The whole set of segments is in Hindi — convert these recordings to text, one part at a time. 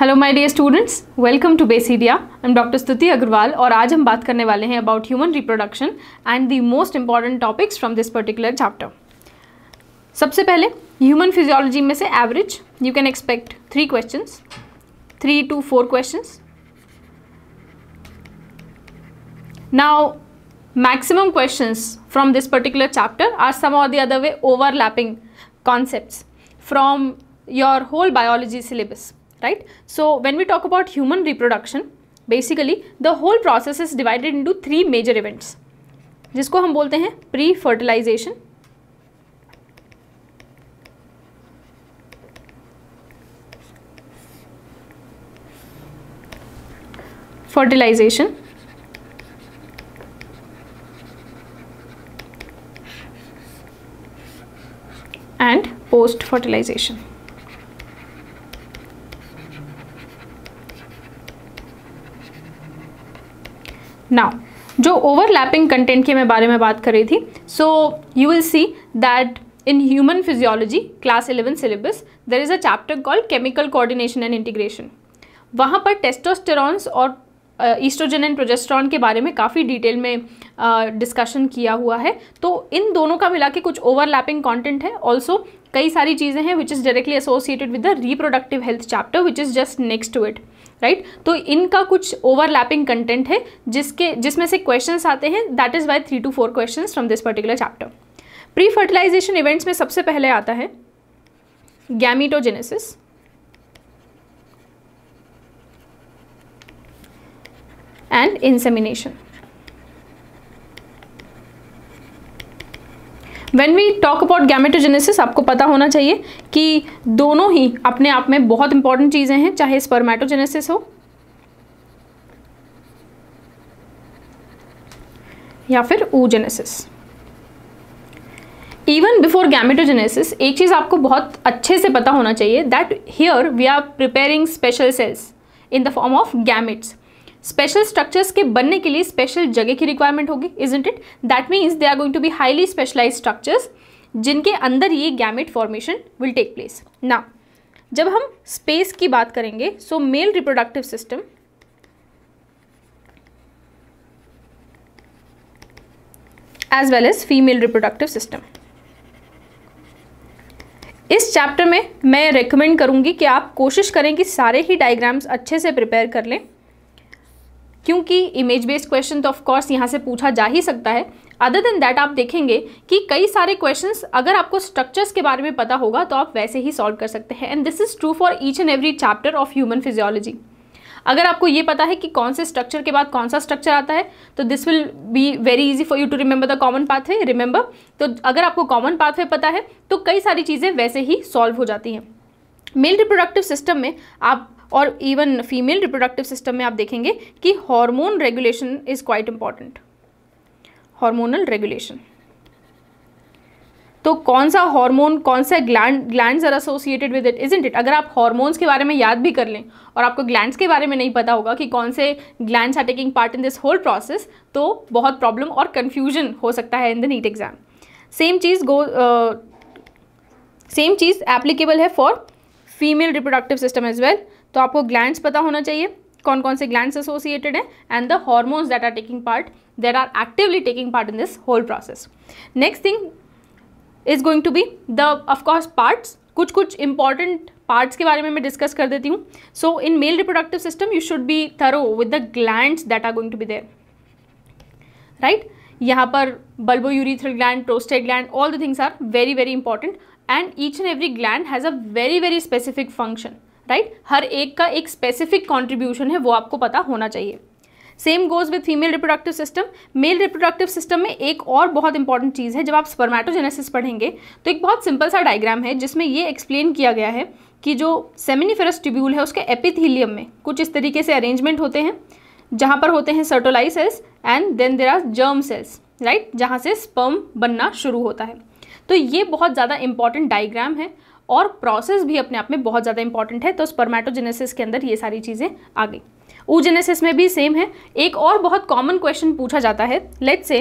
Hello my dear students welcome to बेसिडिया I am doctor Stuti Agarwal और आज हम बात करने वाले हैं about human reproduction and the most important topics from this particular chapter सबसे पहले ह्यूमन फिजियोलॉजी में से average you can expect three question three two four question now maximum question from this particular chapter are some or the other way overlapping concept from your whole biology syllabus right. So when we talk about human reproduction, basically the whole process is divided into three major events. जिसको हम बोलते हैं pre fertilization fertilization and post fertilization now जो ओवरलैपिंग कंटेंट के मैं बारे में बात कर रही थी so you will see that in human physiology class eleven syllabus there is a chapter called chemical coordination and integration वहाँ पर टेस्टोस्टेरॉन्स और ईस्ट्रोजन एंड प्रोजेस्ट्रॉन के बारे में काफ़ी डिटेल में डिस्कशन uh, किया हुआ है तो इन दोनों का मिला के कुछ ओवरलैपिंग कॉन्टेंट है ऑल्सो कई सारी चीज़ें हैं which is directly associated with the reproductive health chapter which is just next to it right right? तो इनका कुछ ओवरलैपिंग कंटेंट है जिसके जिसमें से क्वेश्चन आते हैं that is why three two four question from this particular chapter pre fertilization events में सबसे पहले आता है gametogenesis and insemination when we talk about gametogenesis आपको पता होना चाहिए कि दोनों ही अपने आप में बहुत इंपॉर्टेंट चीज़ें हैं चाहे स्पर्मेटोजेनेसिस हो या फिर ऊजेनेसिस इवन बिफोर गैमेटोजेनेसिस एक चीज़ आपको बहुत अच्छे से पता होना चाहिए that here we are preparing special cells in the form of gametes special structures के बनने के लिए स्पेशल जगह की रिक्वायरमेंट होगी isn't it that means they are going to be highly specialize structures जिनके अंदर ये gamete formation will take place ना जब हम स्पेस की बात करेंगे so male reproductive system as well as female reproductive system इस चैप्टर में मैं रेकमेंड करूंगी कि आप कोशिश करें कि सारे ही डायग्राम्स अच्छे से प्रिपेयर कर लें क्योंकि इमेज बेस्ड क्वेश्चन तो ऑफकोर्स यहाँ से पूछा जा ही सकता है अदर देन दैट आप देखेंगे कि कई सारे क्वेश्चंस अगर आपको स्ट्रक्चर्स के बारे में पता होगा तो आप वैसे ही सॉल्व कर सकते हैं and this is true for each and every chapter of human physiology अगर आपको ये पता है कि कौन से स्ट्रक्चर के बाद कौन सा स्ट्रक्चर आता है तो this will be very easy for you to remember the common pathway remember तो अगर आपको कॉमन पाथवे पता है तो कई सारी चीज़ें वैसे ही सॉल्व हो जाती हैं मेल रिप्रोडक्टिव सिस्टम में आप और इवन फीमेल रिप्रोडक्टिव सिस्टम में आप देखेंगे कि hormone regulation is quite important hormonal regulation तो कौन सा हार्मोन कौन सा gland glands are associated with it isn't it अगर आप हार्मोन्स के बारे में याद भी कर लें और आपको ग्लैंड्स के बारे में नहीं पता होगा कि कौन से glands are taking part in this whole process तो बहुत प्रॉब्लम और कन्फ्यूजन हो सकता है in the NEET exam same चीज़ गो सेम uh, चीज़ एप्लीकेबल है for female reproductive system as well तो आपको ग्लैंड्स पता होना चाहिए कौन कौन से ग्लैंड्स एसोसिएटेड है and the hormones that are taking part there are actively taking part in this whole process next thing is going to be the of course parts कुछ कुछ इंपॉर्टेंट पार्ट्स के बारे में मैं डिस्कस कर देती हूँ so in male reproductive system you should be thorough with the glands that are going to be there right यहाँ पर bulbo urethral gland prostate gland all the things are very very important and each and every gland has a very very specific function right हर एक का एक स्पेसिफिक कॉन्ट्रीब्यूशन है वो आपको पता होना चाहिए same goes with female reproductive system male reproductive system में एक और बहुत इंपॉर्टेंट चीज़ है जब आप स्पर्मेटोजेनेसिस पढ़ेंगे तो एक बहुत सिंपल सा डायग्राम है जिसमें ये एक्सप्लेन किया गया है कि जो सेमिनिफेरस ट्यूब्यूल है उसके एपिथीलियम में कुछ इस तरीके से अरेंजमेंट होते हैं जहाँ पर होते हैं Sertoli cells and then there are germ cells right जहाँ से स्पर्म बनना शुरू होता है तो ये बहुत ज़्यादा इंपॉर्टेंट डायग्राम है और प्रोसेस भी अपने आप में बहुत ज़्यादा इंपॉर्टेंट है तो स्पर्मेटोजेनेसिस के अंदर ये सारी चीज़ें आ गई ऊजेनेसिस में भी सेम है एक और बहुत कॉमन क्वेश्चन पूछा जाता है लेट से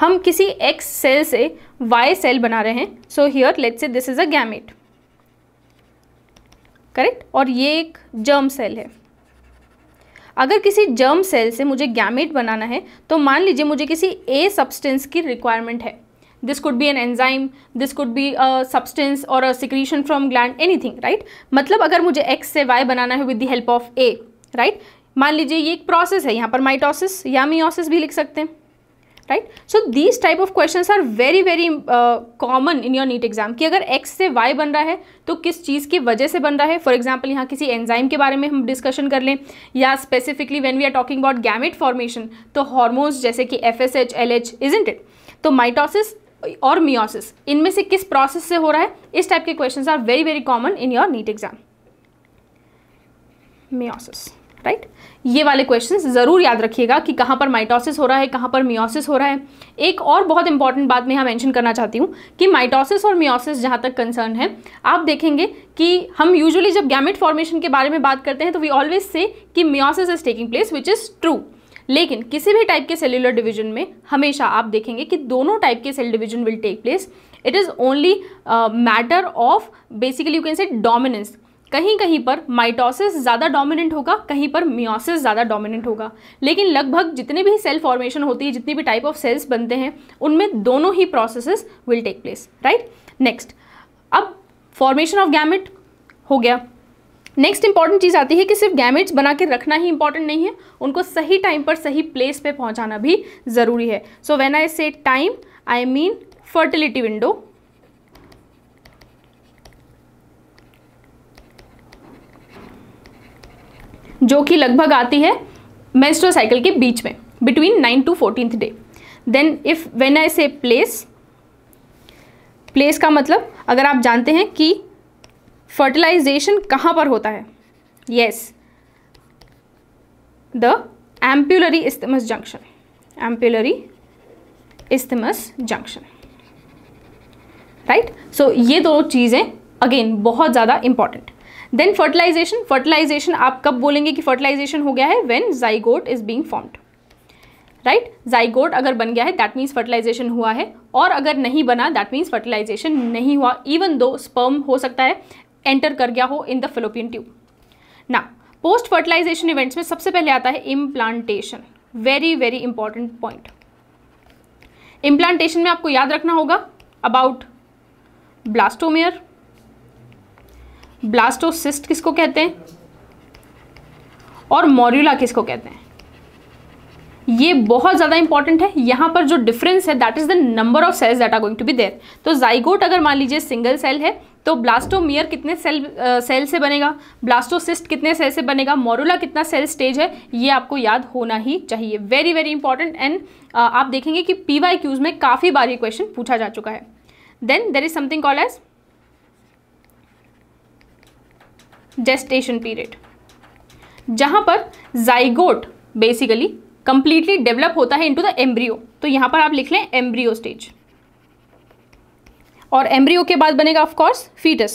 हम किसी एक्स सेल से वाई सेल बना रहे हैं so here let's say this is a gamete correct और ये एक जर्म सेल है अगर किसी जर्म सेल से मुझे गैमेट बनाना है तो मान लीजिए मुझे किसी ए सब्सटेंस की रिक्वायरमेंट है this could be an enzyme this could be a substance और a secretion from gland anything right मतलब अगर मुझे एक्स से वाई बनाना है with the help of A right मान लीजिए ये एक प्रोसेस है यहाँ पर माइटोसिस या मियोसिस भी लिख सकते हैं right so these type of question are very very common in your NEET exam कि अगर एक्स से वाई बन रहा है तो किस चीज़ की वजह से बन रहा है फॉर एग्जाम्पल यहाँ किसी एंजाइम के बारे में हम डिस्कशन कर लें या specifically when we are talking about gamete formation तो हॉर्मोन्स जैसे कि F S H L H isn't it तो माइटोसिस और मियोसिस इनमें से किस प्रोसेस से हो रहा है इस टाइप के questions are very very common in your NEET exam meiosis right ये वाले क्वेश्चंस ज़रूर याद रखिएगा कि कहाँ पर माइटोसिस हो रहा है कहाँ पर मियोसिस हो रहा है एक और बहुत इंपॉर्टेंट बात मैं यहाँ मेंशन करना चाहती हूँ कि माइटोसिस और मियोसिस जहाँ तक कंसर्न है आप देखेंगे कि हम यूजुअली जब गैमेट फॉर्मेशन के बारे में बात करते हैं तो वी ऑलवेज से कि meiosis is taking place which is true लेकिन किसी भी टाइप के सेल्यूलर डिवीजन में हमेशा आप देखेंगे कि दोनों टाइप के cell division will take place it is only matter of basically you can say dominance कहीं कहीं पर माइटोसिस ज़्यादा डोमिनेंट होगा कहीं पर मियोसिस ज़्यादा डोमिनेंट होगा लेकिन लगभग जितने भी सेल फॉर्मेशन होती है जितनी भी टाइप ऑफ सेल्स बनते हैं उनमें दोनों ही processes will take place right next अब फॉर्मेशन ऑफ गैमिट हो गया नेक्स्ट इंपॉर्टेंट चीज़ आती है कि सिर्फ गैमेट्स बना के रखना ही इंपॉर्टेंट नहीं है उनको सही टाइम पर सही प्लेस पे पहुंचाना भी ज़रूरी है सो when I say time I mean fertility window जो कि लगभग आती है मेस्ट्रो साइकिल के बीच में between nine to fourteen day then if when I say place place का मतलब अगर आप जानते हैं कि फर्टिलाइजेशन कहाँ पर होता है yes the ampullary isthmus junction ampullary isthmus junction right so ये दो चीज़ें अगेन बहुत ज़्यादा इंपॉर्टेंट देन फर्टिलाइजेशन फर्टिलाइजेशन आप कब बोलेंगे कि फर्टिलाइजेशन हो गया है when zygote is being formed right zygote अगर बन गया है दैट मीन्स फर्टिलाइजेशन हुआ है और अगर नहीं बना दैट मीन्स फर्टिलाइजेशन नहीं हुआ इवन दो स्पर्म हो सकता है एंटर कर गया हो इन द फिलोपियन ट्यूब ना पोस्ट फर्टिलाइजेशन इवेंट्स में सबसे पहले आता है implantation very very important point implantation में आपको याद रखना होगा अबाउट ब्लास्टोमेयर ब्लास्टोसिस्ट किसको कहते हैं और मॉर्यूला किसको कहते हैं ये बहुत ज़्यादा इंपॉर्टेंट है यहाँ पर जो डिफरेंस है that is the number of cells that are going to be there तो जाइगोट अगर मान लीजिए सिंगल सेल है तो ब्लास्टोमियर कितने सेल आ, सेल से बनेगा ब्लास्टोसिस्ट कितने सेल से बनेगा मोरूला कितना सेल स्टेज है ये आपको याद होना ही चाहिए वेरी वेरी इंपॉर्टेंट एंड आप देखेंगे कि पी वाई क्यूज में काफ़ी बार ये क्वेश्चन पूछा जा चुका है then there is something call as gestation period जहाँ पर जाइगोट बेसिकली कंप्लीटली डेवलप होता है इनटू द एम्ब्रियो तो यहाँ पर आप लिख लें एम्ब्रियो स्टेज और एम्ब्रियो के बाद बनेगा ऑफकोर्स फीटस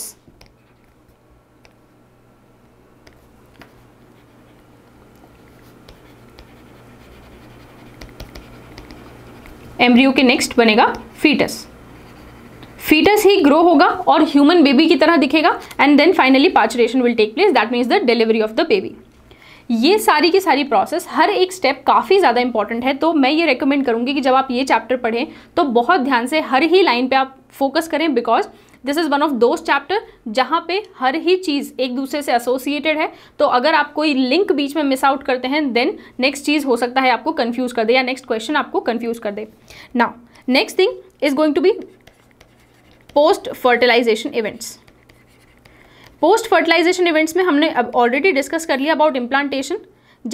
एम्ब्रियो के नेक्स्ट बनेगा फीटस फीटस ही ग्रो होगा और ह्यूमन बेबी की तरह दिखेगा and then finally parturition will take place that means the delivery of the baby ये सारी की सारी प्रोसेस हर एक स्टेप काफ़ी ज़्यादा इंपॉर्टेंट है तो मैं ये रेकमेंड करूँगी कि जब आप ये चैप्टर पढ़ें तो बहुत ध्यान से हर ही लाइन पे आप फोकस करें because this is one of those chapter जहाँ पे हर ही चीज़ एक दूसरे से एसोसिएटेड है तो अगर आप कोई लिंक बीच में मिस आउट करते हैं देन नेक्स्ट चीज़ हो सकता है आपको कन्फ्यूज़ कर दे या नेक्स्ट क्वेश्चन आपको कन्फ्यूज़ कर दे now next thing is going to be post fertilization events post fertilization events में हमने अब ऑलरेडी डिस्कस कर लिया about implantation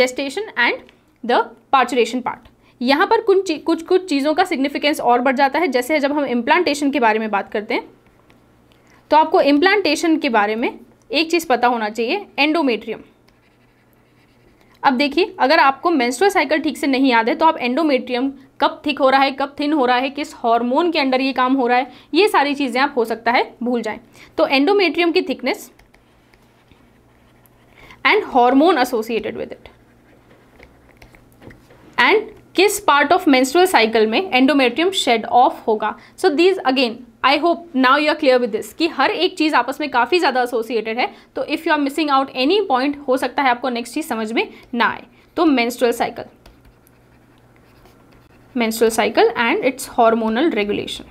gestation and the parturition part यहाँ पर कुछ कुछ कुछ चीज़ों का सिग्निफिकेंस और बढ़ जाता है जैसे जब हम इम्प्लांटेशन के बारे में बात करते हैं तो आपको इम्प्लांटेशन के बारे में एक चीज़ पता होना चाहिए एंडोमेट्रियम अब देखिए अगर आपको मेंस्ट्रुअल साइकिल ठीक से नहीं याद है तो आप एंडोमेट्रियम कब थिक हो रहा है कब थिन हो रहा है किस हार्मोन के अंडर ये काम हो रहा है ये सारी चीज़ें आप हो सकता है भूल जाएं तो एंडोमेट्रियम की thickness and hormone associated with it and किस पार्ट ऑफ मेंस्ट्रुअल साइकिल में एंडोमेट्रियम शेड ऑफ होगा so these again I hope now you are clear with this कि हर एक चीज़ आपस में काफ़ी ज़्यादा एसोसिएटेड है तो if you are missing out any point हो सकता है आपको नेक्स्ट चीज़ समझ में ना आए तो menstrual cycle menstrual cycle and its hormonal regulation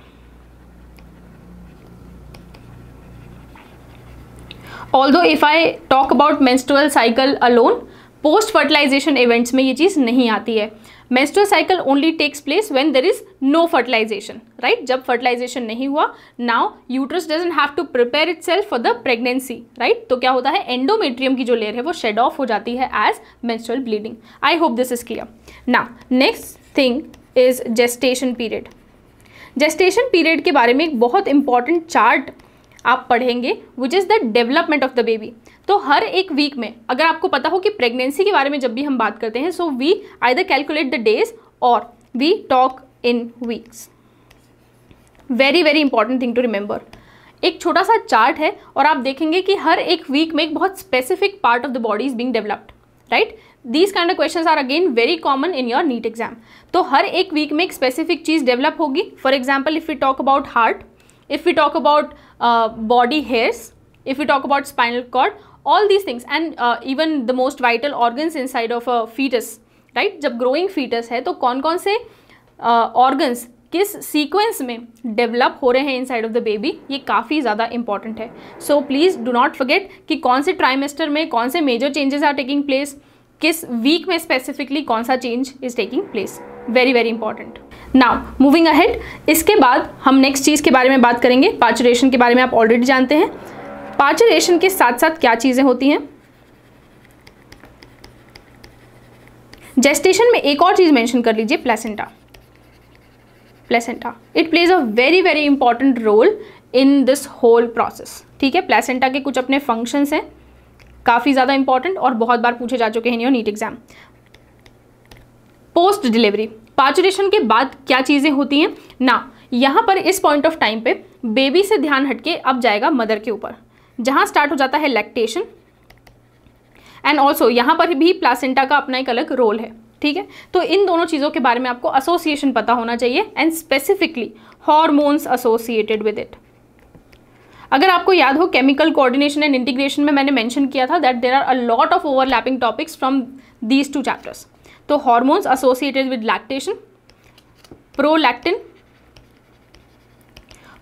although if I talk about menstrual cycle alone post fertilization events में ये चीज़ नहीं आती है cycle only takes place when there is no fertilization right जब फर्टिलाइजेशन नहीं हुआ now uterus doesn't have to prepare itself for the pregnancy right तो क्या होता है एंडोमेट्रियम की जो लेयर है वो शेड ऑफ हो जाती है as menstrual bleeding I hope this is clear ना next thing is gestation period gestation period के बारे में एक बहुत इंपॉर्टेंट चार्ट आप पढ़ेंगे which is the development of the baby तो हर एक वीक में अगर आपको पता हो कि प्रेगनेंसी के बारे में जब भी हम बात करते हैं so we I the calculate the days और we talk in weeks very very important thing to remember एक छोटा सा चार्ट है और आप देखेंगे कि हर एक वीक में एक बहुत specific part of the body is being developed right these kind of question are again very common in your NEET exam तो हर एक वीक में एक स्पेसिफिक चीज़ डेवलप होगी for example if you talk about heart if we talk about uh, body hairs, if we talk about spinal cord, all these things and uh, even the most vital organs inside of a fetus, right? jab growing fetus hai to kon kon se uh, organs uh, किस सीक्वेंस में डेवलप हो रहे हैं इनसाइड ऑफ द बेबी ये काफ़ी ज़्यादा इंपॉर्टेंट है so please do not forget कि कौन से ट्राइमेस्टर में कौन से major changes are taking place किस वीक में स्पेसिफिकली कौन सा change is taking place very very important now moving ahead इसके बाद हम नेक्स्ट चीज़ के बारे में बात करेंगे पार्चुरेशन के बारे में आप ऑलरेडी जानते हैं पार्चुरेशन के साथ साथ क्या चीज़ें होती हैं जेस्टेशन में एक और चीज़ मेंशन कर लीजिए placenta placenta it plays a very very important role in this whole process ठीक है प्लेसेंटा के कुछ अपने फंक्शंस हैं काफ़ी ज़्यादा इंपॉर्टेंट और बहुत बार पूछे जा चुके हैं NEET exam post delivery parturition के बाद क्या चीज़ें होती हैं ना यहाँ पर इस पॉइंट ऑफ टाइम पे बेबी से ध्यान हटके अब जाएगा मदर के ऊपर जहाँ स्टार्ट हो जाता है लैक्टेशन एंड ऑल्सो यहाँ पर भी प्लासेंटा का अपना एक अलग रोल है ठीक है तो इन दोनों चीज़ों के बारे में आपको एसोसिएशन पता होना चाहिए and specifically hormones associated with it अगर आपको याद हो केमिकल कोऑर्डिनेशन एंड इंटीग्रेशन में मैंने मेंशन किया था that there are a lot of overlapping topics from these two chapters तो hormones associated with lactation prolactin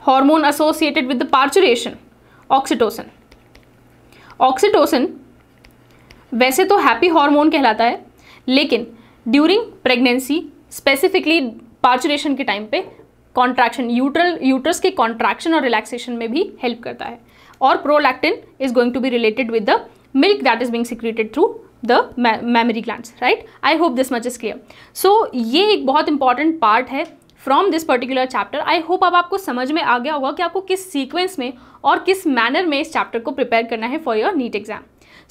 hormone associated with parturition oxytocin oxytocin वैसे तो हैप्पी हार्मोन कहलाता है लेकिन ड्यूरिंग प्रेगनेंसी स्पेसिफिकली पार्चुरेशन के टाइम पे कॉन्ट्रैक्शन यूट्रल यूट्रस के कॉन्ट्रैक्शन और रिलैक्सेशन में भी हेल्प करता है और prolactin is going to be related with the milk that is being secreted through the memory gland right I hope this much is clear so ये एक बहुत इंपॉर्टेंट पार्ट है from this particular chapter I hope अब आपको समझ में आ गया होगा कि आपको किस सीक्वेंस में और किस मैनर में इस चैप्टर को प्रिपेयर करना है for your NEET exam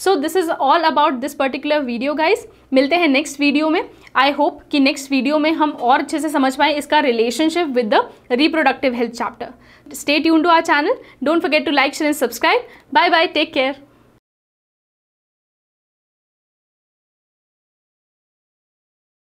so this is all about this particular video guys मिलते हैं नेक्स्ट वीडियो में आई होप कि नेक्स्ट वीडियो में हम और अच्छे से समझ पाएँ इसका relationship with the reproductive health chapter stay tune to our channel don't forget to like share and subscribe bye bye take care